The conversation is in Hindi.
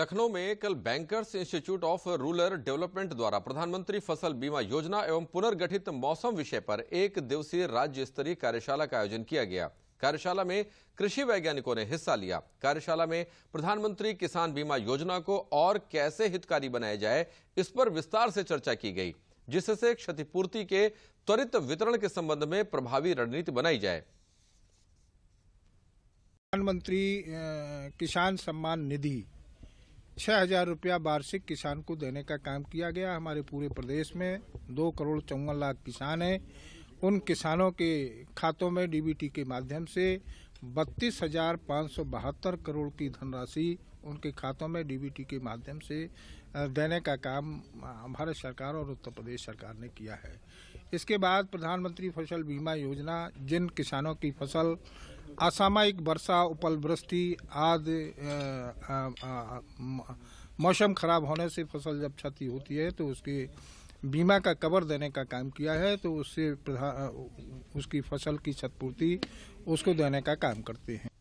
लखनऊ में कल bankers institute of rural development द्वारा प्रधानमंत्री फसल बीमा योजना एवं पुनर्गठित मौसम विषय पर एक दिवसीय राज्य स्तरीय कार्यशाला का आयोजन किया गया कार्यशाला में कृषि वैज्ञानिकों ने हिस्सा लिया कार्यशाला में प्रधानमंत्री किसान बीमा योजना को और कैसे हितकारी बनाया जाए इस पर विस्तार से चर्चा की गई जिससे क्षतिपूर्ति के त्वरित वितरण के संबंध में प्रभावी रणनीति बनाई जाए प्रधानमंत्री किसान सम्मान निधि छह हजार रुपया वार्षिक किसान को देने का काम किया गया हमारे पूरे प्रदेश में दो करोड़ चौवन लाख किसान हैं उन किसानों के खातों में डीबीटी के माध्यम से बत्तीस हजार पाँच सौ बहत्तर करोड़ की धनराशि उनके खातों में डीबीटी के माध्यम से देने का काम भारत सरकार और उत्तर प्रदेश सरकार ने किया है इसके बाद प्रधानमंत्री फसल बीमा योजना जिन किसानों की फसल असामयिक वर्षा उपलवृष्टि आदि मौसम खराब होने से फसल जब क्षति होती है तो उसकी बीमा का कवर देने का काम किया है तो उससे उसकी फसल की क्षतिपूर्ति उसको देने का काम करते हैं